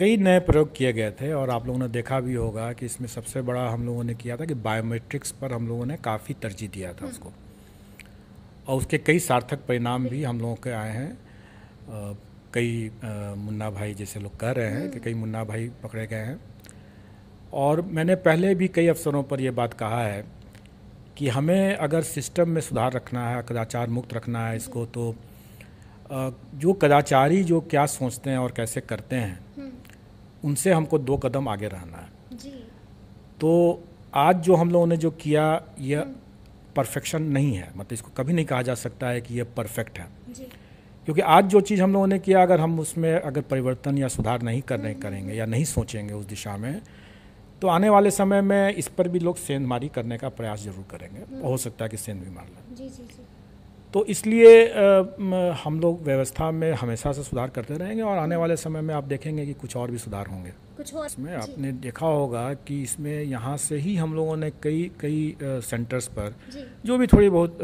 कई नए प्रयोग किए गए थे और आप लोगों ने देखा भी होगा कि इसमें सबसे बड़ा हम लोगों ने किया था कि बायोमेट्रिक्स पर हम लोगों ने काफ़ी तरजीह दिया था हम्म। उसको और उसके कई सार्थक परिणाम भी हम लोगों के आए हैं कई मुन्ना भाई जैसे लोग कह रहे हैं कि हम्म। कई मुन्ना भाई पकड़े गए हैं और मैंने पहले भी कई अवसरों पर यह बात कहा है कि हमें अगर सिस्टम में सुधार रखना है कदाचार मुक्त रखना है इसको हम्म। तो जो कदाचारी जो क्या सोचते हैं और कैसे करते हैं उनसे हमको दो कदम आगे रहना है जी। तो आज जो हम लोगों ने जो किया यह हम्म। परफेक्शन नहीं है मतलब इसको कभी नहीं कहा जा सकता है कि यह परफेक्ट है जी। क्योंकि आज जो चीज़ हम लोगों ने किया अगर हम उसमें अगर परिवर्तन या सुधार नहीं करने हम्म। करेंगे या नहीं सोचेंगे उस दिशा में तो आने वाले समय में इस पर भी लोग सेंध मारी करने का प्रयास जरूर करेंगे हम्म। हो सकता है कि सेंध भी मार लें तो इसलिए हम लोग व्यवस्था में हमेशा से सुधार करते रहेंगे और आने वाले समय में आप देखेंगे कि कुछ और भी सुधार होंगे कुछ और इसमें आपने देखा होगा कि इसमें यहाँ से ही हम लोगों ने कई कई सेंटर्स पर जो भी थोड़ी बहुत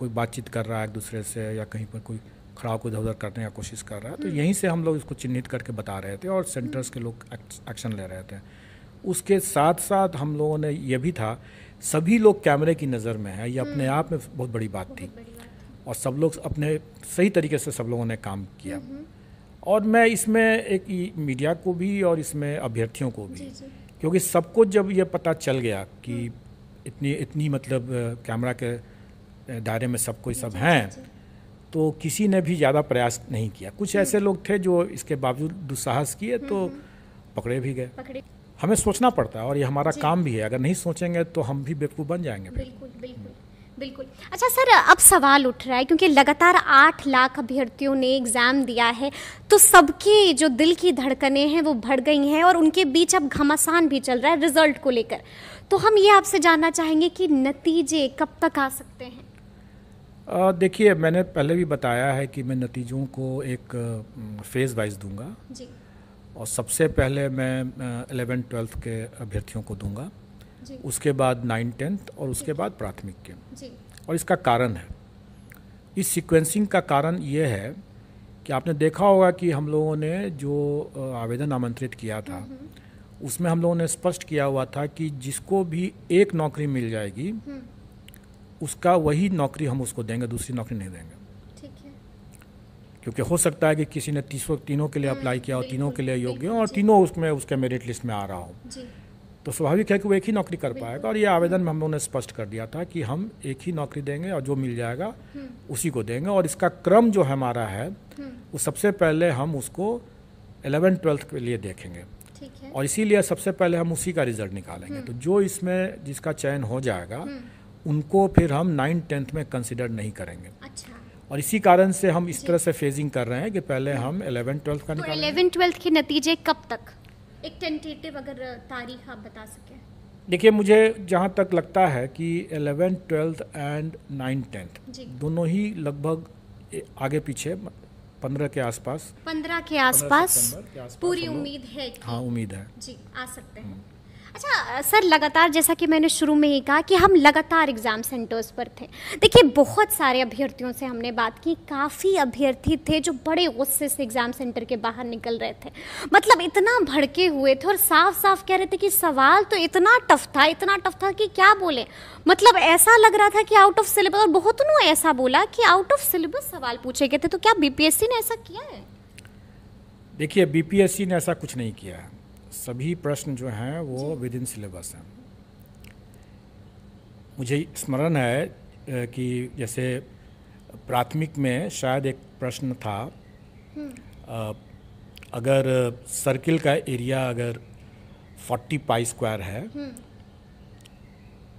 कोई बातचीत कर रहा है एक दूसरे से या कहीं पर कोई खड़ा को इधर उधर करने का कोशिश कर रहा है तो हम्म। यहीं से हम लोग इसको चिन्हित करके बता रहे थे और सेंटर्स हम्म। के लोग एक्शन ले रहे थे उसके साथ साथ हम लोगों ने यह भी था सभी लोग कैमरे की नज़र में है ये अपने हम्म। आप में बहुत बड़ी बात थी और सब लोग अपने सही तरीके से सब लोगों ने काम किया हम्म हम्म। और मैं इसमें एक मीडिया को भी और इसमें अभ्यर्थियों को भी जी जी। क्योंकि सबको जब ये पता चल गया कि हम्म। इतनी इतनी मतलब कैमरा के दायरे में सब कोई सब हैं तो किसी ने भी ज़्यादा प्रयास नहीं किया कुछ ऐसे लोग थे जो इसके बावजूद दुस्साहस किए तो पकड़े भी गए हमें सोचना पड़ता है और ये हमारा काम भी है अगर नहीं सोचेंगे तो हम भी बेवकूफ़ बन जाएंगे बिल्कुल बिल्कुल बिल्कुल अच्छा सर अब सवाल उठ रहा है क्योंकि लगातार आठ लाख अभ्यर्थियों ने एग्ज़ाम दिया है तो सबके जो दिल की धड़कने हैं वो भड़ गई हैं और उनके बीच अब घमासान भी चल रहा है रिजल्ट को लेकर तो हम ये आपसे जानना चाहेंगे कि नतीजे कब तक आ सकते हैं देखिए मैंने पहले भी बताया है कि मैं नतीजों को एक फेज़ वाइज दूंगा जी और सबसे पहले मैं इलेवेंथ ट्वेल्थ के अभ्यर्थियों को दूंगा उसके बाद नाइन टेंथ और उसके बाद प्राथमिक के और इसका कारण है इस सिक्वेंसिंग का कारण ये है कि आपने देखा होगा कि हम लोगों ने जो आवेदन आमंत्रित किया था हम्म, हम्म। उसमें हम लोगों ने स्पष्ट किया हुआ था कि जिसको भी एक नौकरी मिल जाएगी हम्म। उसका वही नौकरी हम उसको देंगे दूसरी नौकरी नहीं देंगे क्योंकि हो सकता है कि किसी ने तीसों तीनों के लिए अप्लाई किया हो तीनों के लिए योग्य हो और तीनों उसमें उसके मेरिट लिस्ट में आ रहा हो तो स्वाभाविक है कि वो एक ही नौकरी कर पाएगा और ये आवेदन में हम लोगों ने स्पष्ट कर दिया था कि हम एक ही नौकरी देंगे और जो मिल जाएगा हम्म। उसी को देंगे और इसका क्रम जो हमारा है हम्म। वो सबसे पहले हम उसको एलेवेंथ ट्वेल्थ के लिए देखेंगे और इसीलिए सबसे पहले हम उसी का रिजल्ट निकालेंगे हम्म। तो जो इसमें जिसका चयन हो जाएगा उनको फिर हम नाइन टेंथ में कंसिडर नहीं करेंगे अच्छा। और इसी कारण से हम इस तरह से फेजिंग कर रहे हैं कि पहले हम एलेवन ट्वेल्थ का तो निकालेंगे 11 ट्वेल्थ के नतीजे कब तक एक टेंटेटिव अगर तारीख आप बता सकें देखिए मुझे जहाँ तक लगता है कि eleventh twelfth and nine tenth दोनों ही लगभग आगे पीछे पंद्रह के आसपास पंद्रह के आसपास पूरी उम्मीद है हाँ उम्मीद है जी आ सकते हैं हम्म। अच्छा सर लगातार जैसा कि मैंने शुरू में ही कहा कि हम लगातार एग्ज़ाम सेंटर्स पर थे देखिए बहुत सारे अभ्यर्थियों से हमने बात की काफ़ी अभ्यर्थी थे जो बड़े गुस्से से एग्ज़ाम सेंटर के बाहर निकल रहे थे मतलब इतना भड़के हुए थे और साफ साफ कह रहे थे कि सवाल तो इतना टफ था इतना टफ था कि क्या बोले मतलब ऐसा लग रहा था कि आउट ऑफ सिलेबस और बहुत उन्होंने ऐसा बोला कि आउट ऑफ सिलेबस सवाल पूछे गए थे तो क्या बीपीएससी ने ऐसा किया है देखिए बीपीएससी ने ऐसा कुछ नहीं किया है सभी प्रश्न जो हैं वो विद इन सिलेबस हैं मुझे स्मरण है कि जैसे प्राथमिक में शायद एक प्रश्न था हम्म। अगर सर्किल का एरिया अगर 40 पाई स्क्वायर है हम्म।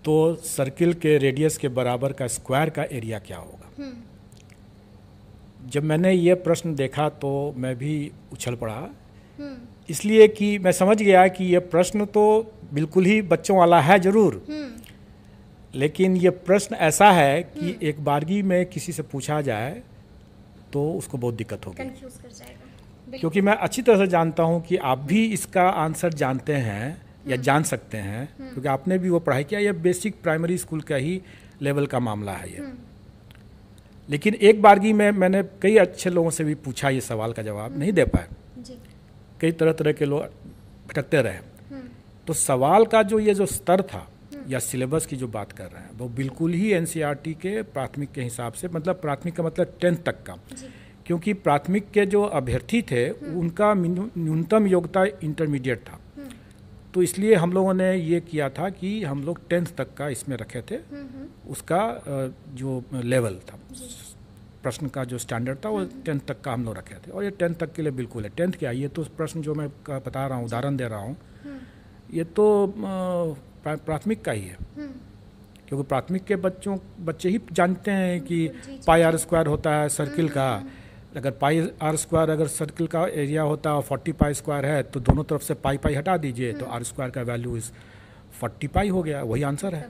तो सर्किल के रेडियस के बराबर का स्क्वायर का एरिया क्या होगा हम्म। जब मैंने ये प्रश्न देखा तो मैं भी उछल पड़ा इसलिए कि मैं समझ गया कि यह प्रश्न तो बिल्कुल ही बच्चों वाला है ज़रूर हम्म। लेकिन यह प्रश्न ऐसा है कि हम्म। एक बारगी में किसी से पूछा जाए तो उसको बहुत दिक्कत होगी क्योंकि मैं अच्छी तरह से जानता हूँ कि आप भी इसका आंसर जानते हैं या हम्म। जान सकते हैं क्योंकि आपने भी वो पढ़ाई किया यह बेसिक प्राइमरी स्कूल का ही लेवल का मामला है ये लेकिन एक बारगी में मैंने कई अच्छे लोगों से भी पूछा ये सवाल का जवाब नहीं दे पाया कई तरह तरह के लोग भटकते रहे हम्म। तो सवाल का जो ये जो स्तर था या सिलेबस की जो बात कर रहे हैं वो बिल्कुल ही एन e के प्राथमिक के हिसाब से मतलब प्राथमिक का मतलब टेंथ तक का क्योंकि प्राथमिक के जो अभ्यर्थी थे हम्म। उनका न्यूनतम योग्यता इंटरमीडिएट था हम्म। तो इसलिए हम लोगों ने ये किया था कि हम लोग टेंथ तक का इसमें रखे थे उसका जो लेवल था प्रश्न का जो स्टैंडर्ड था वो टेंथ हम्म। तक का हम लोग रखे थे और ये टेंथ तक के लिए बिल्कुल है टेंथ क्या ये तो प्रश्न जो मैं बता रहा हूँ उदाहरण दे रहा हूँ हम्म। ये तो प्राथमिक का ही है हम्म। क्योंकि प्राथमिक के बच्चों बच्चे ही जानते हैं कि पाई आर स्क्वायर होता है सर्किल का अगर पाई आर स्क्वायर अगर सर्किल का एरिया होता है फोर्टी पाई स्क्वायर है तो दोनों तरफ से पाई पाई हटा दीजिए तो आर स्क्वायर का वैल्यू इज़ फोर्टी पाई हो गया वही आंसर है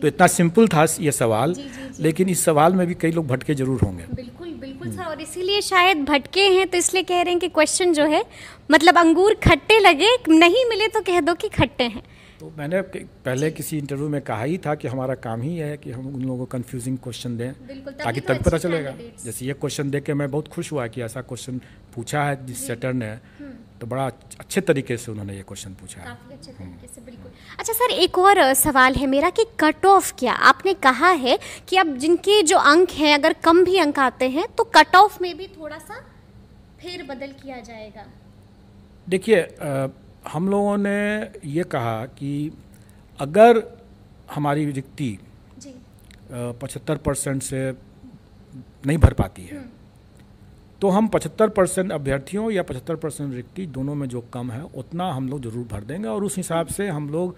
तो इतना सिंपल था ये सवाल जी, जी, जी। लेकिन इस सवाल में भी कई लोग भटके जरूर होंगे बिल्कुल बिल्कुल सर और इसीलिए शायद भटके हैं तो इसलिए कह रहे हैं कि क्वेश्चन जो है मतलब अंगूर खट्टे लगे नहीं मिले तो कह दो कि खट्टे हैं तो मैंने पहले किसी इंटरव्यू में कहा ही था कि हमारा काम ही है कि हम उन लोगों को कंफ्यूजिंग क्वेश्चन दें ताकि तभी तो पता चलेगा जैसे ये क्वेश्चन देख के मैं बहुत खुश हुआ कि ऐसा क्वेश्चन पूछा है जिस सेटर ने तो बड़ा अच्छे तरीके से उन्होंने ये क्वेश्चन पूछा है हम्म। बिल्कुल अच्छा सर एक और सवाल है मेरा कि कट ऑफ क्या आपने कहा है कि अब जिनके जो अंक हैं अगर कम भी अंक आते हैं तो कट ऑफ में भी थोड़ा सा फिर बदल किया जाएगा देखिए हम लोगों ने ये कहा कि अगर हमारी रिक्ति पचहत्तर परसेंट से नहीं भर पाती है हम्म। तो हम 75 परसेंट अभ्यर्थियों या 75 परसेंट रिक्ति दोनों में जो कम है उतना हम लोग ज़रूर भर देंगे और उस हिसाब से हम लोग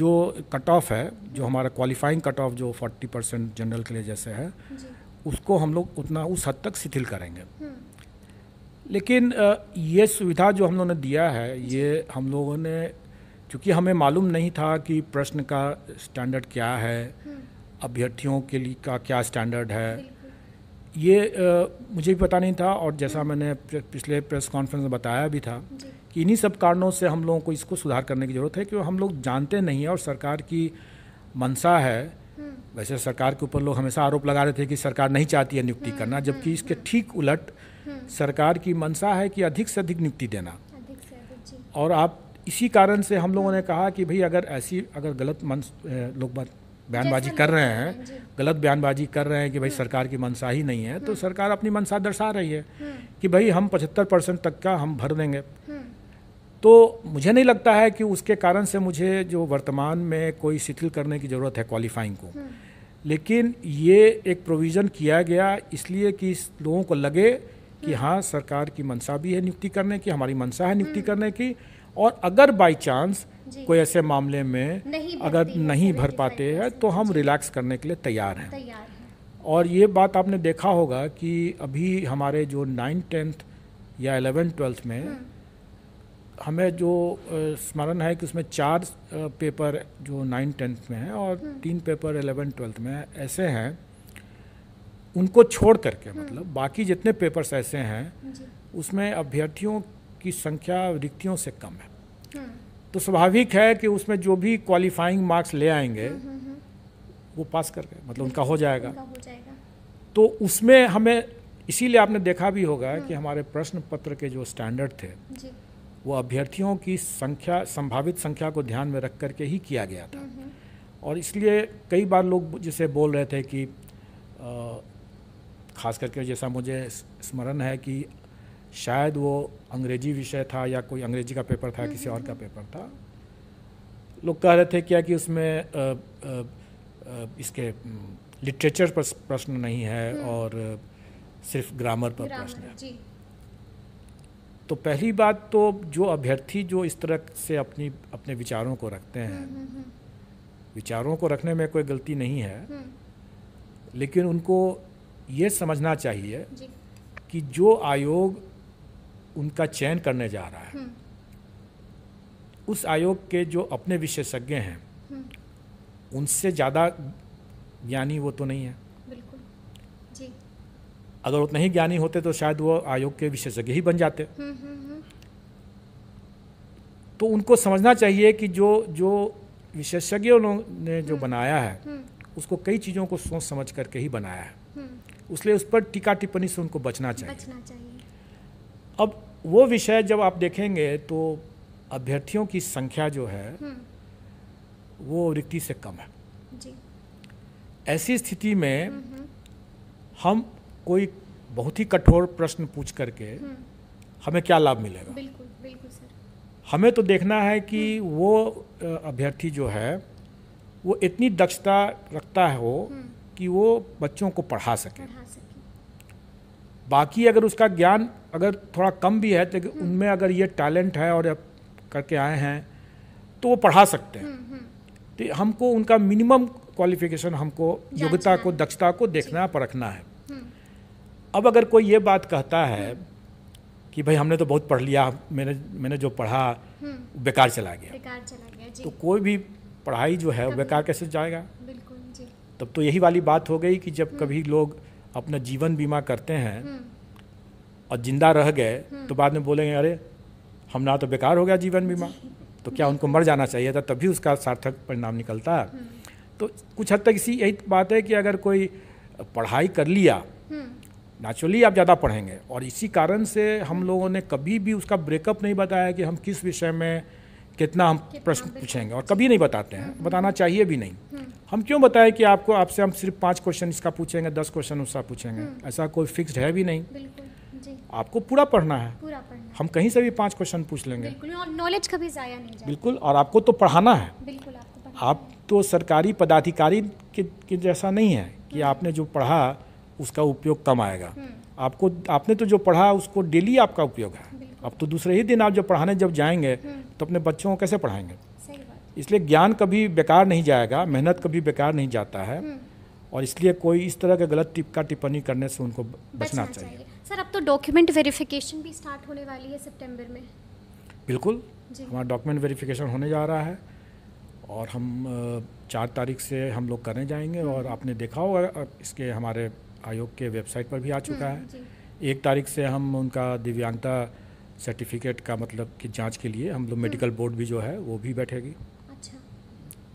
जो कट ऑफ है जो हमारा क्वालिफाइंग कट ऑफ जो 40 परसेंट जनरल के लिए जैसे है उसको हम लोग उतना उस हद तक शिथिल करेंगे हम्म। लेकिन ये सुविधा जो हम लोगों ने दिया है ये हम लोगों ने क्योंकि हमें मालूम नहीं था कि प्रश्न का स्टैंडर्ड क्या है हम्म। अभ्यर्थियों के लिए का क्या स्टैंडर्ड है ये आ, मुझे भी पता नहीं था और जैसा मैंने पिछले प्रेस कॉन्फ्रेंस में बताया भी था कि इन्हीं सब कारणों से हम लोगों को इसको सुधार करने की ज़रूरत है क्योंकि हम लोग जानते नहीं हैं और सरकार की मंशा है हम्म। वैसे सरकार के ऊपर लोग हमेशा आरोप लगा रहे थे कि सरकार नहीं चाहती है नियुक्ति हम्म, करना हम्म, जबकि इसके ठीक उलट सरकार की मंशा है कि अधिक से अधिक नियुक्ति देना और आप इसी कारण से हम लोगों ने कहा कि भाई अगर ऐसी अगर गलत मन लोग बयानबाजी कर रहे हैं गलत बयानबाजी कर रहे हैं कि भाई सरकार की मनसा ही नहीं है तो हम्म। सरकार अपनी मनसा दर्शा रही है हम्म। कि भाई हम पचहत्तर परसेंट तक का हम भर देंगे हम्म। तो मुझे नहीं लगता है कि उसके कारण से मुझे जो वर्तमान में कोई शिथिल करने की ज़रूरत है क्वालिफाइंग को लेकिन ये एक प्रोविज़न किया गया इसलिए कि लोगों को लगे कि हाँ सरकार की मनसा भी है नियुक्ति करने की हमारी मनसा है नियुक्ति करने की और अगर बाई चांस कोई ऐसे मामले में नहीं अगर नहीं भर पाते हैं तो हम रिलैक्स करने के लिए तैयार हैं और ये बात आपने देखा होगा कि अभी हमारे जो नाइन्थ टेंथ या एलेवेंथ ट्वेल्थ में हम्म। हमें जो स्मरण है कि उसमें चार पेपर जो नाइन्थ टेंथ में हैं और हम्म। तीन पेपर एलेवन ट्वेल्थ में ऐसे हैं उनको छोड़ करके हम्म। मतलब बाकी जितने पेपर्स ऐसे हैं उसमें अभ्यर्थियों की संख्या रिक्तियों से कम है तो स्वाभाविक है कि उसमें जो भी क्वालिफाइंग मार्क्स ले आएंगे हम्म, हम्म, हम्म। वो पास कर गए मतलब उनका हो जाएगा।, तो उसमें हमें इसीलिए आपने देखा भी होगा कि हमारे प्रश्न पत्र के जो स्टैंडर्ड थे वो अभ्यर्थियों की संख्या संभावित संख्या को ध्यान में रख करके ही किया गया था और इसलिए कई बार लोग जिसे बोल रहे थे कि खास करके जैसा मुझे स्मरण है कि शायद वो अंग्रेजी विषय था या कोई अंग्रेजी का पेपर था किसी और का हम्म। पेपर था लोग कह रहे थे क्या कि उसमें आ, आ, आ, इसके लिटरेचर हम्म, पर प्रश्न नहीं है हम्म। और सिर्फ ग्रामर पर प्रश्न है तो पहली बात तो जो अभ्यर्थी जो इस तरह से अपनी अपने विचारों को रखते हैं विचारों को रखने में कोई गलती नहीं है लेकिन उनको ये समझना चाहिए कि जो आयोग उनका चयन करने जा रहा है उस आयोग के जो अपने विशेषज्ञ हैं उनसे ज़्यादा ज्ञानी वो तो नहीं है अगर उतना ही ज्ञानी होते तो शायद वो आयोग के विशेषज्ञ ही बन जाते हम्म, हम्म, हम्म। तो उनको समझना चाहिए कि जो जो विशेषज्ञों ने जो बनाया है उसको कई चीज़ों को सोच समझ करके ही बनाया है उसलिए उस पर टीका टिप्पणी से उनको बचना चाहिए, बचना चाहिए। अब वो विषय जब आप देखेंगे तो अभ्यर्थियों की संख्या जो है हम्म। वो रिक्ति से कम है ऐसी स्थिति में हम्म। हम कोई बहुत ही कठोर प्रश्न पूछ करके हम्म। हमें क्या लाभ मिलेगा बिल्कुल बिल्कुल सर हमें तो देखना है कि वो अभ्यर्थी जो है वो इतनी दक्षता रखता है वो कि वो बच्चों को पढ़ा सके, पढ़ा सके। बाकी अगर उसका ज्ञान अगर थोड़ा कम भी है तो उनमें अगर ये टैलेंट है और करके आए हैं तो वो पढ़ा सकते हैं हम्म, हम्म। तो हमको उनका मिनिमम क्वालिफिकेशन हमको योग्यता को दक्षता को देखना परखना है हम्म। अब अगर कोई ये बात कहता है कि भाई हमने तो बहुत पढ़ लिया मैंने मैंने जो पढ़ा बेकार चला गया बेकार चला गया तो कोई भी पढ़ाई जो है बेकार कैसे जाएगा बिल्कुल जी तब तो यही वाली बात हो गई कि जब कभी लोग अपना जीवन बीमा करते हैं हम्म। और जिंदा रह गए हम्म। तो बाद में बोलेंगे अरे हम ना तो बेकार हो गया जीवन बीमा तो क्या उनको मर जाना चाहिए था तभी उसका सार्थक परिणाम निकलता है हम्म। तो कुछ हद तक इसी यही बात है कि अगर कोई पढ़ाई कर लिया नेचुरली आप ज़्यादा पढ़ेंगे और इसी कारण से हम लोगों ने कभी भी उसका ब्रेकअप नहीं बताया कि हम किस विषय में कितना हम प्रश्न पूछेंगे और कभी नहीं बताते हैं बताना चाहिए भी नहीं हम क्यों बताएं कि आपको आपसे हम सिर्फ पाँच क्वेश्चन इसका पूछेंगे दस क्वेश्चन उसका पूछेंगे हम्म। ऐसा कोई फिक्स्ड है भी नहीं आपको पूरा पढ़ना है पूरा पढ़ना हम कहीं से भी पांच क्वेश्चन पूछ लेंगे नॉलेज कभी जाया नहीं बिल्कुल और आपको तो पढ़ाना है बिल्कुल आपको पढ़ाना आप तो सरकारी पदाधिकारी के, के जैसा नहीं है कि हम्म। आपने जो पढ़ा उसका उपयोग कम आएगा हम्म। आपको आपने तो जो पढ़ा उसको डेली आपका उपयोग है अब तो दूसरे ही दिन आप जब पढ़ाने जब जाएंगे तो अपने बच्चों को कैसे पढ़ाएंगे इसलिए ज्ञान कभी बेकार नहीं जाएगा मेहनत कभी बेकार नहीं जाता है हम्म। और इसलिए कोई इस तरह के गलत टिपका टिप्पणी करने से उनको बचना चाहिए।, चाहिए सर अब तो डॉक्यूमेंट वेरिफिकेशन भी स्टार्ट होने वाली है सितंबर में बिल्कुल हमारा डॉक्यूमेंट वेरिफिकेशन होने जा रहा है और हम चार तारीख से हम लोग करने जाएंगे और हम्म। आपने देखा होगा इसके हमारे आयोग के वेबसाइट पर भी आ चुका हम्म, है एक तारीख से हम उनका दिव्यांगता सर्टिफिकेट का मतलब कि जांच के लिए हम लोग मेडिकल बोर्ड भी जो है वो भी बैठेगी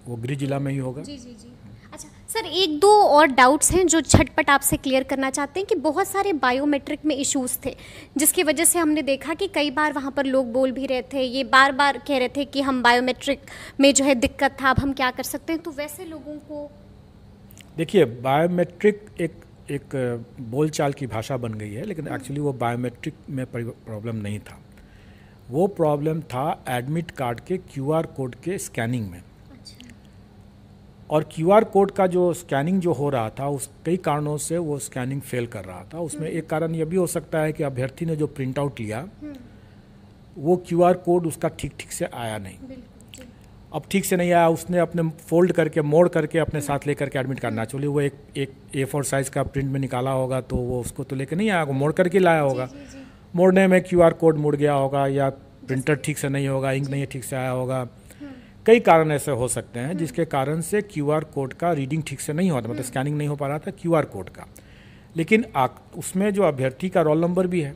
वो गृह जिला में ही होगा जी जी जी अच्छा सर एक दो और डाउट्स हैं जो झटपट आपसे क्लियर करना चाहते हैं कि बहुत सारे बायोमेट्रिक में इश्यूज थे जिसकी वजह से हमने देखा कि कई बार वहाँ पर लोग बोल भी रहे थे ये बार बार कह रहे थे कि हम बायोमेट्रिक में जो है दिक्कत था अब हम क्या कर सकते हैं तो वैसे लोगों को देखिए बायोमेट्रिक एक एक बोलचाल की भाषा बन गई है लेकिन एक्चुअली हम्म। वो बायोमेट्रिक में प्रॉब्लम नहीं था वो प्रॉब्लम था एडमिट कार्ड के क्यूआर कोड के स्कैनिंग में और आर कोड का जो स्कैनिंग जो हो रहा था उस कई कारणों से वो स्कैनिंग फेल कर रहा था उसमें हम्म। एक कारण यह भी हो सकता है कि अभ्यर्थी ने जो प्रिंट आउट लिया हम्म। वो आर कोड उसका ठीक ठीक से आया नहीं अब ठीक से नहीं आया उसने अपने फोल्ड करके मोड़ करके अपने हम्म। साथ लेकर के एडमिट करना चलिए वो एक एक ए फोर साइज़ का प्रिंट में निकाला होगा तो वो उसको तो लेकर नहीं आया वो मोड़ करके लाया होगा मोड़ने में आर कोड मुड़ गया होगा या प्रिंटर ठीक से नहीं होगा इंक नहीं ठीक से आया होगा कई कारण ऐसे हो सकते हैं हम्म। जिसके कारण से क्यू कोड का रीडिंग ठीक से नहीं होता मतलब हम्म। स्कैनिंग नहीं हो पा रहा था क्यू कोड का लेकिन आ, उसमें जो अभ्यर्थी का रोल नंबर भी है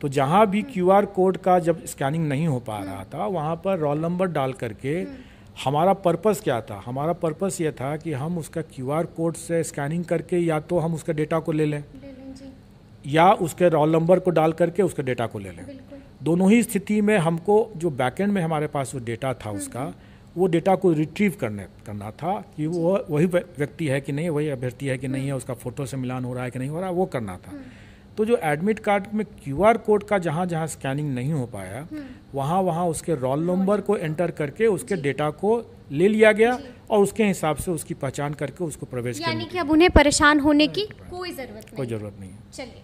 तो जहाँ भी हम्म। क्यू कोड का जब स्कैनिंग नहीं हो पा रहा था वहाँ पर रोल नंबर डाल करके हमारा पर्पस क्या था हमारा पर्पस ये था कि हम उसका क्यू कोड से स्कैनिंग करके या तो हम उसका डेटा को ले लें या उसके रोल नंबर को डाल करके उसके डेटा को ले लें दोनों ही स्थिति में हमको जो बैकएंड में हमारे पास वो डेटा था उसका वो डेटा को रिट्रीव करने करना था कि वो वही व्यक्ति है कि नहीं वही अभ्यर्थी है कि नहीं है उसका फ़ोटो से मिलान हो रहा है कि नहीं हो रहा वो करना था तो जो एडमिट कार्ड में क्यूआर कोड का जहाँ जहाँ स्कैनिंग नहीं हो पाया वहाँ वहाँ उसके रोल नंबर को एंटर करके उसके डेटा को ले लिया गया और उसके हिसाब से उसकी पहचान करके उसको प्रवेश यानी कि अब उन्हें परेशान होने की कोई जरूरत कोई जरूरत नहीं है चलिए